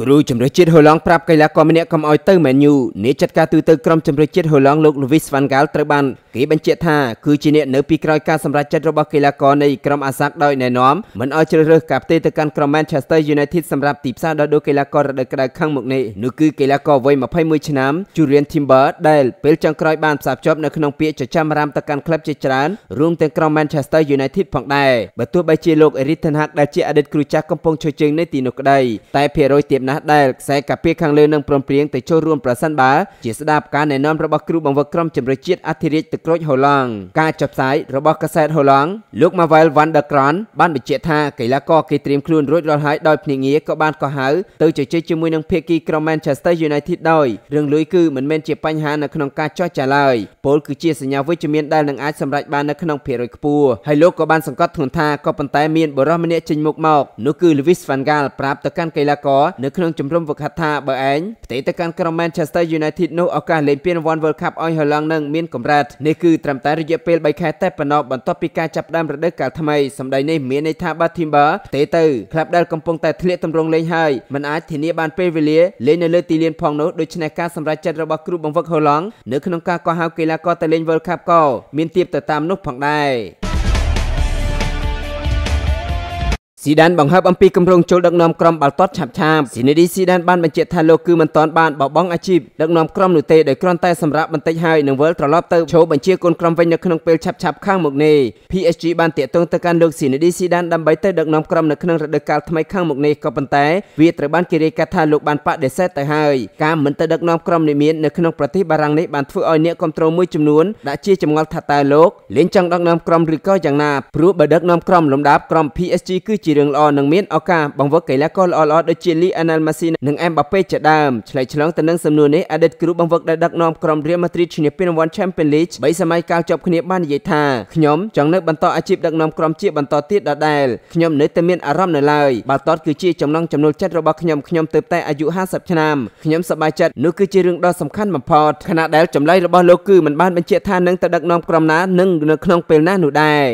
គ្រូជំនឿជាតិហូឡង់ប្រាប់កីឡាករម្នាក់កុំឲ្យទៅមែនយូនេះចាត់ការទូទៅក្រុមជំនឿជាតិហូឡង់លោកលូវីសវ៉ាន់ហ្គាល់ត្រូវបាន គេបញ្ជាក់ថាគឺជាអ្នកនៅពីក្រោយការសម្រេចចិត្តរបស់កីឡាករនៃក្រុមអាសាក់ដោយណែនាំមិនឲ្យជ្រើសរើសការផ្ទេរទៅកាន់ក្រុម Manchester United សម្រាប់ទីផ្សារដោយដូចកីឡាកររដូវក្តៅខាងមុខនេះនោះគឺកីឡាករវ័យ21ឆ្នាំ Julian Timber ដែលពេលចុងក្រោយបានផ្សារភ្ជាប់នៅក្នុងពាក្យចចាមរ៉ាមទៅកាន់ក្លឹបជាច្រើន រួមទាំងក្រុម Manchester United ផងដែរបើទោះបីជាលោក Erik ten Hag ដែលជាអតីតគ្រូចាស់កំពុងជួយជើងនៅទីនោះក្តីតែភារយទៀតណាស់ដែលខ្សែការពារខាងលើនឹងព្រមព្រៀងទៅចូលរួមប្រសិនបើជាស្ដាប់ការណែនាំរបស់គ្រូបង្វឹកក្រុមជម្រើសជាតិអធិរាជទឹកក្រូចហូឡង់ការចុះផ្សាយរបស់កាសែតហូឡង់លោក Mawel Van der Kron បានបញ្ជាក់ថាកីឡាករគេត្រៀមខ្លួនរួចរាល់ហើយដោយភ្នាក់ងារក៏បានកោះហៅទៅជជែកជាមួយនឹងភាគីក្រុម Manchester United ដោយរឿងលុយគឺមិនមែនជាបញ្ហានៅក្នុងការចោះចាឡើយពលគឺជាសញ្ញាវិជ្ជមានដែលនឹងអាចសម្រេចបាននៅក្នុងភាគរយខ្ពស់ហើយលោកក៏បានសង្កត់ធ្ងន់ថាក៏ប៉ុន្តែមានបរិះម្នាក់ចេញមុខមកនោះគឺ Luis Van Gaal ប្រាប់ទៅកាន់កីឡាករនៅក្នុងជំរំវឹកហាត់ថាបើឯងផ្ទេទៅកាន់ក្រុម Manchester United នោះឱកាសលេងពានរង្វាន់ World Cup ឲ្យហូឡង់នឹងមានកម្រិតនេះគឺត្រឹមតែរយៈពេល3ខែតែប៉ុណ្ណោះបន្ទាប់ពីការចាប់ផ្ដើមរដូវកាលថ្មីសម្ដីនេះមានន័យថាបើ Timber ផ្ទេទៅក្លឹបដែលកំពុងតែធ្លាក់ទម្រង់លេងហើយមិនអាចធានាបានពេលវេលាលេងនៅលើទីលានផងនោះដូច្នេះការសម្រេចចិត្តរបស់គ្រូបង្វឹកហូឡង់នៅក្នុងការកោះហៅកីឡាករទៅលេង World Cup ក៏មានទៀបទៅតាមនោះផងដែរស៊ីដានបង្ហើបអំពីគម្រោងចូលដឹកនាំក្រុមបាល់ទាត់ឆាប់ឆាប់ស៊ីនេឌីស៊ីដានបានបញ្ជាក់ថាលោកគឺមិនទាន់បានបបងអាជីពដឹកនាំក្រុមនោះទេដោយគ្រាន់តែសម្រាប់បន្តិចហើយនឹងវិលត្រឡប់ទៅចូលបញ្ជាកូនក្រុមវិញនៅក្នុងពេលឆាប់ឆាប់ខាងមុខនេះ PSG បានតាក់ទងទៅកាន់លោកស៊ីនេឌីស៊ីដានដើម្បីទៅដឹកនាំក្រុមនៅក្នុងរដូវកាលថ្មីខាងមុខនេះក៏ប៉ុន្តែវាត្រូវបានគេរាយការណ៍ថាលោកបានបដិសេធទៅហើយការមិនទៅដឹកនាំក្រុមនិមៀននៅក្នុងប្រទេសបារាំងនេះបានធ្វើឲ្យអ្នកគ្រប់គ្រងមួយចំនួនដាក់ជាចម្ងល់ថាតើលោកលែងចង់ដឹកនាំក្រុមឬក៏យ៉ាងណាព្រោះបើដឹកនាំក្រុមលំដាប់ក្រុម PSG គឺជាជារឿងល្អនិងមានឱកាសបង្វឹកកីឡាករល្អៗដូចជាលីអាណែលម៉ាស៊ីនិងអេមបាប៉េជាដើមឆ្លើយឆ្លងទៅនឹងសំណួរនេះអតីតគ្រូបង្វឹកដែលដឹកនាំក្រុមរៀលម៉ាឌ្រីតឈ្នះពានរង្វាន់ Champions League 3សម័យកាលជាប់គ្នាបាននិយាយថាខ្ញុំចង់នៅបន្តអាជីពដឹកនាំក្រុមជា បន្តទៀតដដែលខ្ញុំនៅតែមានអារម្មណ៍នៅឡើយបាល់ទាត់គឺជាចំណង់ចំណូលចិត្តរបស់ខ្ញុំខ្ញុំទើបតែអាយុ50ឆ្នាំខ្ញុំសប្បាយចិត្តនោះគឺជារឿងដ៏សំខាន់បំផុតខណៈដែលចម្លើយរបស់លោកគឺមិនបានបញ្ជាក់ថានឹងទៅដឹកនាំក្រុមណានិងនៅក្នុងពេលណានោះដែរ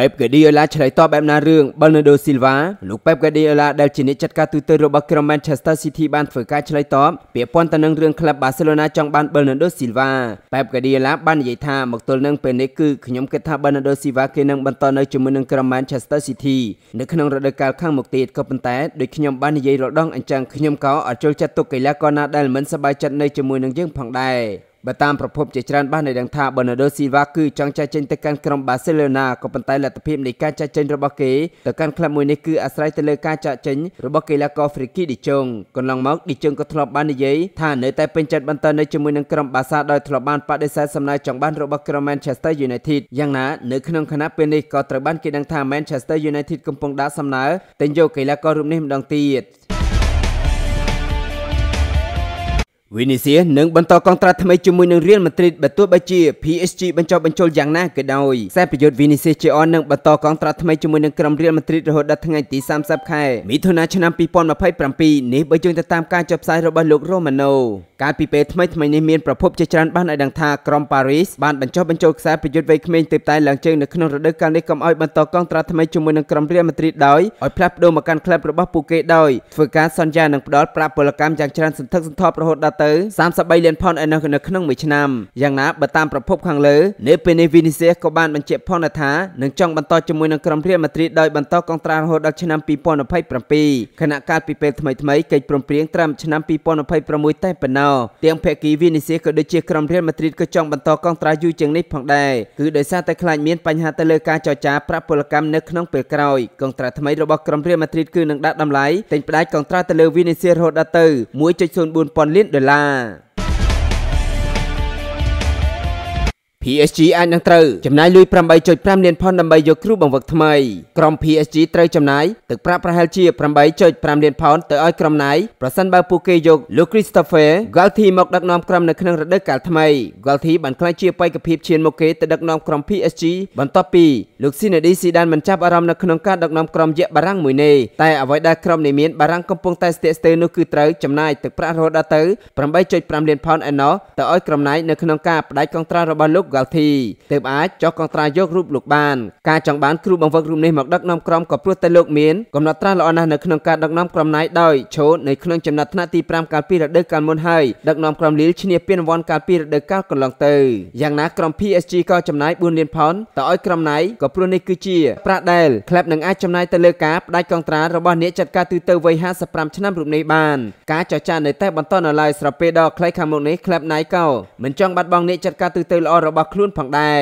ប៉េបហ្គាឌីអូឡាឆ្លើយតបបែបណារឿងបលណូដូស៊ីលវ៉ាលោកប៉េបហ្គាឌីអូឡាដែលជាអ្នកចាត់ការទូតរបស់ក្រុម Manchester City បានធ្វើការឆ្លើយតបពាក់ព័ន្ធទៅនឹងរឿងក្លឹប Barcelona ចង់បានបលណូដូស៊ីលវ៉ាប៉េបហ្គាឌីអូឡាបាននិយាយថាមកទល់នឹងពេលនេះគឺខ្ញុំគិតថាបលណូដូស៊ីលវ៉ាគេនឹងបន្តនៅជាមួយនឹងក្រុម Manchester City នៅក្នុងរដូវកាលខាងមុខទៀតក៏ប៉ុន្តែដូចខ្ញុំបាននិយាយរដងអញ្ចឹងខ្ញុំក៏អត់ចូលចិត្តទុកកីឡាករណាដែលមិនសប្បាយចិត្តនៅជាមួយនឹងយើងផងដែរបើតាមប្រភពជាច្រើនបានដឹងថា Bernardo Silva គឺចង់ចែកចេញទៅកាន់ក្រុម Barcelona ក៏ប៉ុន្តែលទ្ធភាពនៃការចែកចេញរបស់គេទៅកាន់ក្លឹបមួយនេះគឺអាស្រ័យទៅលើការចែកចេញរបស់កីឡាករ Frenkie de Jong កន្លងមក De Jong ក៏ធ្លាប់បាននិយាយថានៅតែពេញចិត្តបន្តនៅជាមួយនឹងក្រុម Barca ដោយធ្លាប់បានបដិសេធសំណើចង់បានរបស់ក្រុម Manchester United យ៉ាងណានៅក្នុងខណៈពេលនេះក៏ត្រូវបានគេដឹងថា Manchester United កំពុងដាក់សំណើទិញយកកីឡាកររូបនេះម្ដងទៀតវិនីសៀនឹងបន្តកងត្រាថ្មីជាមួយនឹងរៀលម៉ាឌ្រីតបើទោះបីជា PSG បញ្ចុះបញ្ចូលយ៉ាងណាក៏ដោយខ្សែប្រយុទ្ធវិនីសៀជាអននឹងបន្តកងត្រាថ្មីជាមួយនឹងក្រុមរៀលម៉ាឌ្រីតរហូតដល់ថ្ងៃទី30ខែមិថុនាឆ្នាំ2027នេះបើយោងទៅតាមការចុះផ្សាយរបស់លោករ៉ូម៉ាណូកាលពីពេលថ្មីថ្មីនេះមានប្រភពជាច្រើនបានឲ្យដឹងថាក្រុមប៉ារីសបានបញ្ចុះបញ្ចូលខ្សែប្រយុទ្ធវ័យក្មេងទៅតែឡើងជើងនៅក្នុងរដូវកាលនេះកុំឲ្យបន្តកងត្រាថ្មីជាមួយនឹងក្រុមរៀលម៉ាឌ្រីតដោយឲ្យផ្លាស់ប្ដូរមកកាន់ក្លឹបរបស់ពួកគេដោយធ្វើការសន្យានឹងផ្ដល់ប្រាក់ពលកម្មយ៉ាងច្រើនសន្ធឹកសន្ធាប់រហូតដល់ទៅ33លានផុននៅក្នុងមួយឆ្នាំយ៉ាងណាបើតាមប្រភពខាងលើនៅពេលនេះវីនីសៀសក៏បានបញ្ជាក់ផងថានឹងចង់បន្តជាមួយនឹងក្រុមព្រៀលម៉ាឌ្រីដដោយបន្តកងត្រារហូតដល់ឆ្នាំ2027ខណៈកាលពីពេលថ្មីថ្មីកិច្ចព្រមព្រៀងត្រឹមឆ្នាំ2026តែប៉ុណ្ណោះទាំងភាគីវីនីសៀសក៏ដូចជា ក្រុមព្រៀលម៉ាឌ្រីដក៏ចង់បន្តកងត្រាយូរជាងនេះផងដែរគឺដោយសារតែខ្លាចមានបញ្ហាទៅលើការចរចាប្រាក់ពលកម្មនៅក្នុងពេលក្រោយកងត្រាថ្មីរបស់ក្រុមព្រៀលម៉ាឌ្រីដគឺនឹងដាក់តម្លៃទិញផ្ដាច់កងត្រាទៅលើវីនីសៀសរហូតដល់ទៅ1.04ពាន់លានដុល្លារ啦。PSG អាចនឹងត្រូវចំណាយលុយ8.5លានផុនដើម្បីយកគ្រូបង្វឹកថ្មីក្រុម PSG ត្រូវចំណាយទឹកប្រាក់ប្រហែលជា8.5លានផុនទៅឲ្យក្រុមណៃប្រសិនបើពួកគេយកលោក Christopher Galthi មកដឹកនាំក្រុមនៅក្នុងរដូវកាលថ្មី Galthi បានក្លាយជាបេក្ខភាពឈានមកគេទៅដឹកនាំក្រុម PSG បន្ទាប់ពីលោក Zinedine Zidane មិនចាប់អារម្មណ៍នៅក្នុងការដឹកនាំក្រុមយៈបារាំងមួយនេះតែអ្វីដែលក្រុមនេះមាន បារាំងកំពុងតែស្ទាក់ស្ទើរនោះគឺត្រូវចំណាយទឹកប្រាក់រហូតដល់ទៅ8.5លានផុនឯណោះទៅឲ្យក្រុមណៃនៅក្នុងការបដិសេធកងត្រារបស់លោក Gauthy ទើបអាចចុះកងត្រាយករូបលោកបាន ការចង់បានគ្រូបង្វឹករូបនេះមកដឹកនាំក្រុមក៏ព្រោះតែលោកមានកំណត់ត្រាស់ល្អណាស់នៅក្នុងការដឹកនាំក្រុមណៃដោយឈូតនៅក្នុងចំណាត់ថ្នាក់ទី5កាលពីរដូវកាលមុនហើយដឹកនាំក្រុមលីលឈ្នះពានរង្វាន់កាលពីរដូវកាលកន្លងទៅយ៉ាងណាក្រុម PSG ក៏ចំណាយ4លានផោនទៅឲ្យក្រុមណៃក៏ព្រោះនេះគឺជាប្រាក់ដែលក្លឹបនឹងអាចចំណាយទៅលើការផ្ដាច់កងត្រារបស់អ្នកចាត់ការទូទៅវ័យ55ឆ្នាំរូបនេះបាន ការចរចានៅតែបន្តនៅឡើយស្របពេលដល់ខ្លីខាងមុខនេះក្លឹបណៃក៏មិនចង់បាត់បង់អ្នកចាត់ការទូទៅល្អរបស់บักคลื่นผังได้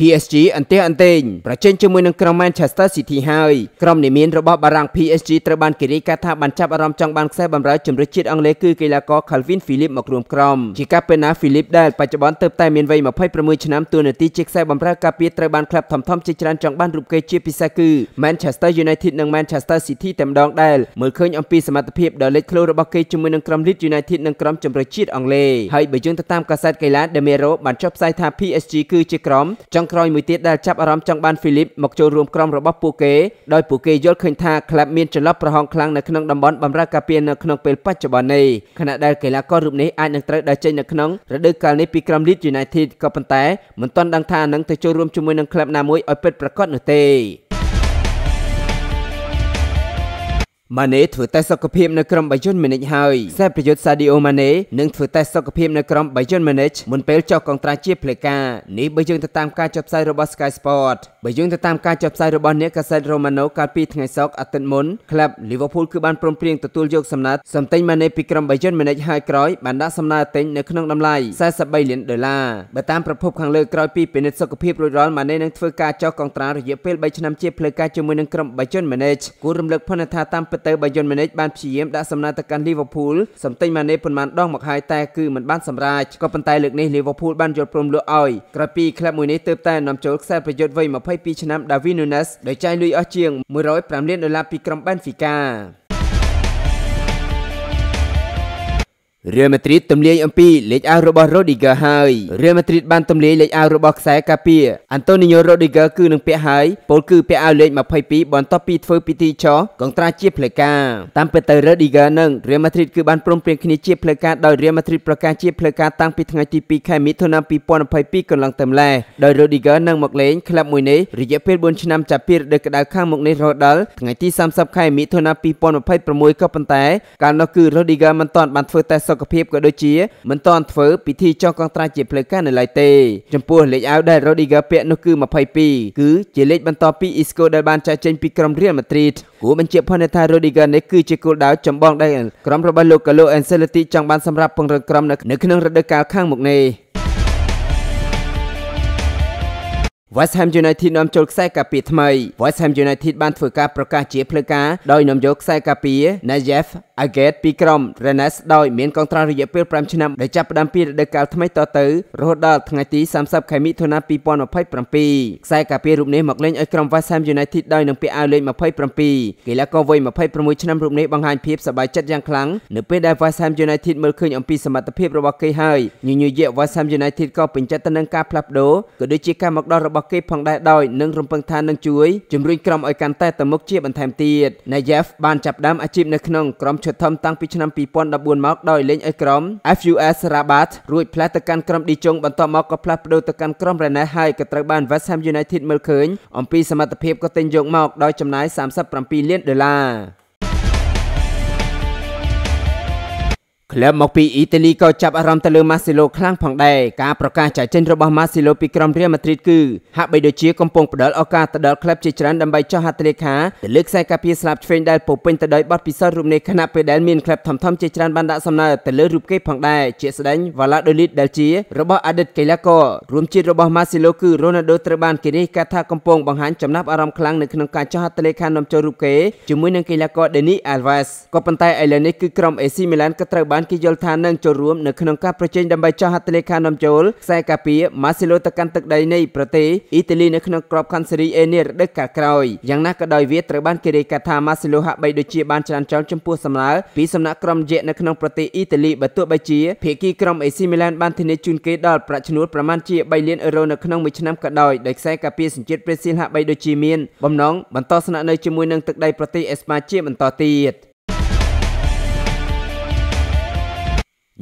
PSG អន្តេអន្តែងប្រជែងជាមួយនឹងក្រុម Manchester City ហើយក្រុមនិមានរបស់បារាំង PSG ត្រូវបានគេរាយការណ៍ថាបានចាប់អារម្មណ៍ចង់បានខ្សែបម្រើជម្រើសជាតិអង់គ្លេសគឺកីឡាករ Calvin Phillips មករួមក្រុមជាការពេលណា Phillips ដែលបច្ចុប្បន្នទើបតែមានវ័យ26ឆ្នាំតួនាទីជាខ្សែបម្រើការពារត្រូវបានក្លឹបធំៗជាច្រើនចង់បានរូបគេជាពិសេសគឺ Manchester United និង Manchester City តែម្ដងដែលមើលឃើញអំពីសមត្ថភាពដ៏លេចធ្លោរបស់គេជាមួយនឹងក្រុម Leeds United និងក្រុមជម្រើសជាតិអង់គ្លេសហើយបើយើងទៅតាមកាសែតកីឡា Demero បានចុះផ្សាយថា PSG គឺជាក្រុមចង់ងក្រោយមួយទៀតដែលចាប់អារម្មណ៍ចង់បានហ្វីលីបមកចូលរួមក្រុមរបស់ពួកគេដោយពួកគេយល់ឃើញថាក្លឹបមានចន្លោះប្រហោងខ្លាំងនៅក្នុងតំបន់បម្រើការពារនៅក្នុងពេលបច្ចុប្បន្ននេះខណៈដែលកីឡាកររូបនេះអាចនឹងត្រូវដើរចេញនៅក្នុងរដូវកាលនេះពីក្រុម Leeds United ក៏ប៉ុន្តែមិនទាន់ដឹងថានឹងទៅចូលរួមជាមួយនឹងក្លឹបណាមួយឲ្យពិតប្រាកដនោះទេម៉ាណេធ្វើតេស្តសុខភាពនៅក្រុមបាយជនមីនិចហើយខ្សែប្រយុទ្ធសាឌីអូម៉ាណេនឹងធ្វើតេស្តសុខភាពនៅក្រុមបាយជនមីនិចមុនពេលចុះកងត្រាជាផ្លេកានេះបើយើងទៅតាមការចុះផ្សាយរបស់ Sky Sport បើយើងទៅតាមការចុះផ្សាយរបស់អ្នកកាសែត Romano កាលពីថ្ងៃសុក្រអាទិត្យមុនក្លឹប Liverpool គឺបានព្រមព្រៀងទទួលយកសំណើសំទិញម៉ាណេពីក្រុមបាយជនមីនិចហើយក្រោយបានដាក់សំណើទិញនៅក្នុងតម្លៃ43លានដុល្លារបើតាមប្រភពខាងលើក្រោយពីពិនិត្យសុខភាពរួចរាល់ម៉ាណេនឹងធ្វើការចុះកងត្រារយៈពេល3ឆ្នាំជាផ្លេកាជាមួយនឹងក្រុមបាយជនមីនិចគូរំលឹកផនថាតាមប៉ុន្តែបាយនមេនិចបានព្យាយាមដាក់សំណាទៅកាន់លីវភូលសំទិញម៉ាណេប៉ុន្មានដងមកហើយតែគឺមិនបានសម្រេចក៏ប៉ុន្តែលើកនេះលីវភូលបានយល់ព្រមលក់ឲ្យក្រោយពីក្លឹបមួយនេះទើបតែនាំចូលខ្សែប្រយុទ្ធវ័យ22ឆ្នាំ David Nunes ដោយចាយលុយអស់ជាង105លានដុល្លារពីក្រុម Benfica Real Madrid ទម្លាយអំពីលេខអៅរបស់ Rodrigo ហើយ Real Madrid បានទម្លាយលេខអៅរបស់ខ្សែកាពី Antonio Rodrigo គឺនឹងពាក់ហើយពលគឺពាក់អៅលេខ22បន្ទាប់ពីធ្វើពិធីចោះកងត្រាជាផ្លូវការតាមពិតទៅ Rodrigo និង Real Madrid គឺបានព្រមព្រៀងគ្នាជាផ្លូវការដោយ Real Madrid ប្រកាសជាផ្លូវការតាំងពីថ្ងៃទី2ខែមិថុនា2022កន្លងទៅម្ល៉េះដោយ Rodrigo នឹងមកលេងក្លឹបមួយនេះរយៈពេល4ឆ្នាំចាប់ពីរដូវក្តៅខាងមុខនេះរហូតដល់ថ្ងៃទី30ខែមិថុនា2026ក៏ប៉ុន្តែកាលនោះគឺ Rodrigo មិនទាន់បានធ្វើតេស្តសុខខភាពក៏ដូចជាមិនទាន់ធ្វើពិធីចុះកងត្រាជាផ្លូវការនៅឡើយទេចំពោះលេខអៅដែល Rodiger ពាក់នោះគឺ22គឺជាលេខបន្តពី Isco ដែលបានចាក់ចេញពីក្រុម Real Madrid គួរបញ្ជាក់ផងថា Rodiger នេះគឺជាគោលដៅចម្បងដែលក្រុមរបស់លោក Carlo Ancelotti ចង់បានសម្រាប់ពង្រឹងក្រុមនៅក្នុងរដូវកាលខាងមុខនេះ West Ham United នាំចូលខ្សែការពារថ្មី West Ham United បានធ្វើការប្រកាសជាផ្លូវការដោយនាំយកខ្សែការពារ Najef អាហ្គេតពីក្រុម Rennes ដោយមានកងត្រារយៈពេល5ឆ្នាំដែលចាប់ផ្ដើមពីរដូវកាលថ្មីតទៅរហូតដល់ថ្ងៃទី30ខែមិថុនា2027ខ្សែការពាររូបនេះមកលេងឲ្យក្រុម West Ham United ដោយនឹងពាក់អាវលេខ27កីឡាករវ័យ26ឆ្នាំរូបនេះបង្ហាញភាពសប្បាយចិត្តយ៉ាងខ្លាំងនៅពេលដែល West Ham United មើលឃើញអំពីសមត្ថភាពរបស់គេហើយញញយ West Ham United ក៏ពេញចិត្តទៅនឹងការផ្លាស់ប្ដូរក៏ដូចជាការមកដល់របស់គេផងដែរដោយនឹងរំពឹងថានឹងជួយជំរុញក្រុមឲ្យកាន់តែទៅមុខជាបន្ថែមទៀត Nayev បានចាប់ផ្ដើមអាជីពនៅក្នុងក្រុមឈើធំតាំងពីឆ្នាំ2014មក ដោយលេងឲ្យក្រុម FUS Rabat រួចផ្លាស់ទៅកាន់ក្រុមឌីជុងបន្ទាប់មកក៏ផ្លាស់ប្ដូរទៅកាន់ក្រុមរ៉េណេសហើយក៏ត្រូវបាន West Ham United មើលឃើញអំពីសមត្ថភាពក៏ទិញយកមកដោយចំណាយ37លានដុល្លារក្លឹបមកពីអ៊ីតាលីក៏ចាប់អារម្មណ៍ទៅលើម៉ាស៊ីឡូខ្លាំងផងដែរការប្រកាសចាយចេញរបស់ម៉ាស៊ីឡូពីក្រុមរៀលម៉ាឌ្រីតគឺហាក់បីដូចជាកំពុងផ្ដល់ឱកាសទៅដល់ក្លឹបជាច្រើនដើម្បីចុះហត្ថលេខាទៅលើខ្សែការពារស្លាប់ឆ្វេងដែលពោពេញទៅដោយបទពិសោធន៍រូបនេះខណៈពេលដែលមានក្លឹបធំៗជាច្រើនបានដាក់សំណើទៅលើរូបគេផងដែរជាស្ដេចវ៉ាឡាដូលីតដែលជារបស់អតីតកីឡាកររួមជាតិរបស់ម៉ាស៊ីឡូគឺរ៉ូណាល់ដូត្រូវបានគេរិះគន់ថាកំពុងបង្ហាញចំណាប់អារម្មណ៍ខ្លាំងនៅក្នុងការចុះហត្ថលេខានាំចូលរូបគេជាមួយនឹងកីឡាករដេនីអាល់វ៉ាសក៏ប៉ុន្តែឥឡូវនេះគឺក្រុម AC Milan ក៏ត្រូវបានគេយល់ថានឹងចូលរួមនៅក្នុងការប្រជែងដើម្បីចោះហត្ថលេខានាំចូលខ្សែការពារម៉ាស៊ីឡូទៅកាន់ទឹកដីនៃប្រទេសអ៊ីតាលីនៅក្នុងក្របខ័ណ្ឌស៊េរីអេនេះរដូវកាលក្រោយយ៉ាងណាក៏ដោយវាត្រូវបានគេរាយការណ៍ថាម៉ាស៊ីឡូហាក់បីដូចជាបានច្រានចោលចំពោះសំណើពីសំណាក់ក្រុមយៈនៅក្នុងប្រទេសអ៊ីតាលីបើទោះបីជាភាគីក្រុម AC Milan បានធានាជូនគេដល់ប្រាក់ឈ្នួលប្រមាណជា3លានអឺរ៉ូនៅក្នុងមួយឆ្នាំក៏ដោយដោយខ្សែការពារសញ្ជាតិប្រេស៊ីលហាក់បីដូចជាមានបំណងបន្តស្នាក់នៅជាមួយនឹងទឹកដីប្រទេសអេស្ប៉ាញជាបន្តទៀត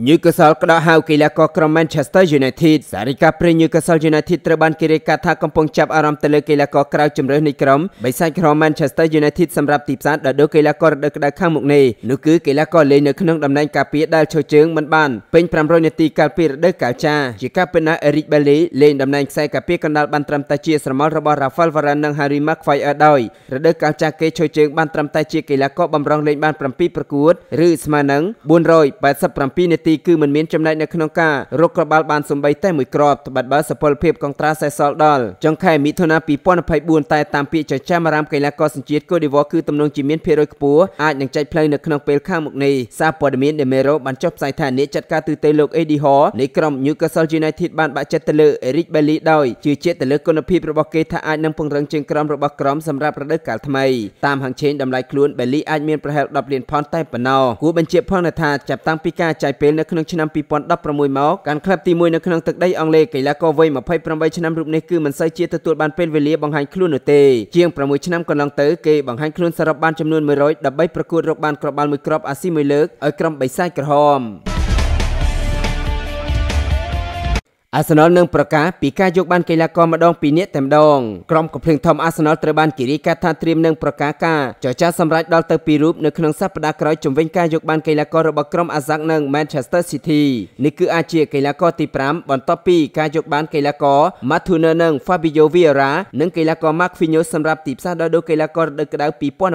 Newcastle ក្តោបហៅកីឡាករក្រុម Manchester United សារិកាព្រៃ Newcastle United ត្រូវបានគេរាយការណ៍ថាកំពុងចាប់អារម្មណ៍ទៅលើកីឡាករក្រៅជម្រើសនៃក្រុមបិសាចក្រុម Manchester United សម្រាប់ទីផ្សារដែលដូរកីឡាកររដូវក្តៅខាងមុខនេះនោះគឺកីឡាករលេងនៅក្នុងតំណែងការពារដែលឈរជើងមិនបានពេញ500នាទីកាលពីរដូវកាលចាជាការពិតណាស់ Eric Bailly លេងតំណែងខ្សែការពារកណ្ដាលបានត្រឹមតែជាស្រមោលរបស់ Rafael Varane និង Harry Maguire ដោយរដូវកាលចាគេឈរជើងបានត្រឹមតែជាកីឡាករបំរុងលេងបាន7ប្រកួតឬស្មើនឹង487នាទីទីគឺមិនមានចំណែកនៅក្នុងការរកក្បាលបានសម្បីតែមួយគ្រាប់ត្បិតបើសពលភាពកងត្រាសេសសល់ដល់ចុងខែមិថុនា2024តែតាមពាក្យចចាមអារាមកីឡាករសញ្ជាតិកូឌីវ៉ាគឺទំនងជាមានភាគរយខ្ពស់អាចនឹងចែកផ្លូវនៅក្នុងពេលខាងមុខនេះសារព័ត៌មាន The Mirror បានចុះផ្សាយថាអ្នកចាត់ការទូទៅលោក Eddie Hall នៃក្រុម Newcastle United បានបាក់ចិត្តទៅលើ Eric Bailly ដោយជឿជាក់ទៅលើគុណភាពរបស់គេថាអាចនឹងពង្រឹងជើងក្រមរបស់ក្រុមសម្រាប់រដូវកាលថ្មីតាមហាងឆេងតម្លៃខ្លួន Bailly អាចមានប្រហែល10លានផុនតែប៉ុណ្ណោះគួរបញ្ជាក់ផងថាចាប់តាំងពីការចាយពេលនៅក្នុងឆ្នាំ2016មកការក្លាប់ទី1នៅក្នុងទឹកដីអង់គ្លេសកីឡាករវ័យ28ឆ្នាំរូបនេះគឺមិនសូវជាទទួលបានពេលវេលាបង្ហាញខ្លួននោះទេជាង6ឆ្នាំកន្លងទៅគេបង្ហាញខ្លួនសរុបបានចំនួន100ដើម្បីប្រកួតរកបានគ្រាប់បាល់មួយគ្រាប់អាស៊ីមួយលើកឲ្យក្រុមបិសាចក្រហមអាសនលនឹងប្រកាសពីការយកបានកីឡាករម្ដងពីរនាក់តែម្ដងក្រុមកំភ្លើងធំអាសនលត្រូវបានគេរាយការណ៍ថាត្រៀមនឹងប្រកាសការចរចាសម្រេចដល់ទៅពីររូបនៅក្នុងសប្ដាហ៍ក្រោយជំវិញការយកបានកីឡាកររបស់ក្រុមអាសាក់និង Manchester City នេះគឺអាចជាកីឡាករទី5បន្ទាប់ពីការយកបានកីឡាករ Maturner និង Fabio Vieira និងកីឡាករ Marquinhos សម្រាប់ទីផ្សារដោះដូរកីឡាកររដូវក្តៅ2022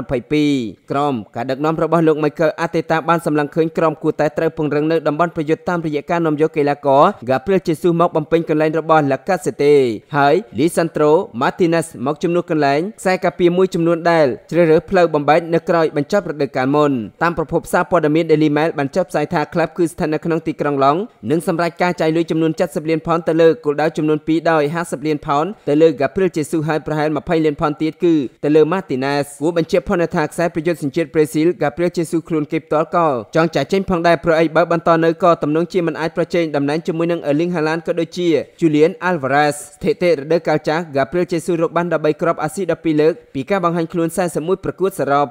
ក្រុមការដឹកនាំរបស់លោក Michael Arteta បានសម្លឹងឃើញក្រុមគួរតែត្រូវពង្រឹងនៅតំបន់ប្រយុទ្ធតាមរយៈការនាំយកកីឡាករ Gabriel Jesus មកមកបំពេញកន្លែងរបស់ឡាកាសេតេហើយលីសាន់ត្រូម៉ាទីណេសមកជំនួសកន្លែងខ្សែការពារមួយចំនួនដែលជ្រើសរើសផ្លូវបំបែកនៅក្រោយបញ្ចប់រដូវកាលមុនតាមប្រភពសារព័ត៌មាន Daily Mail បានចុះផ្សាយថាក្លឹបគឺស្ថិតនៅក្នុងទីក្រុងឡង់និងសម្រាប់ការចាយលុយចំនួន70លានផោនទៅលើគោលដៅចំនួន2ដោយ50លានផោនទៅលើ Gabriel Jesus ហើយប្រហែល20លានផោនទៀតគឺទៅលើ Martinez គួរបញ្ជាក់ផងថាខ្សែប្រយុទ្ធសញ្ជាតិប្រេស៊ីល Gabriel Jesus ខ្លួនគេផ្ទាល់ក៏ចង់ចាចេញផងដែរព្រោះអីបើបន្តនៅក៏ទំនងជាមិនអាចប្រជែងតំណែងជាមួយនឹង Erling Haaland ក៏ដូចជា Julian Alvarez ស្ថិតិរដូវកាលចាស់ Gabriel Jesus រកបាន13គ្រាប់អាស៊ី12លើកពីការបង្ហាញខ្លួន41ប្រកួតសរុប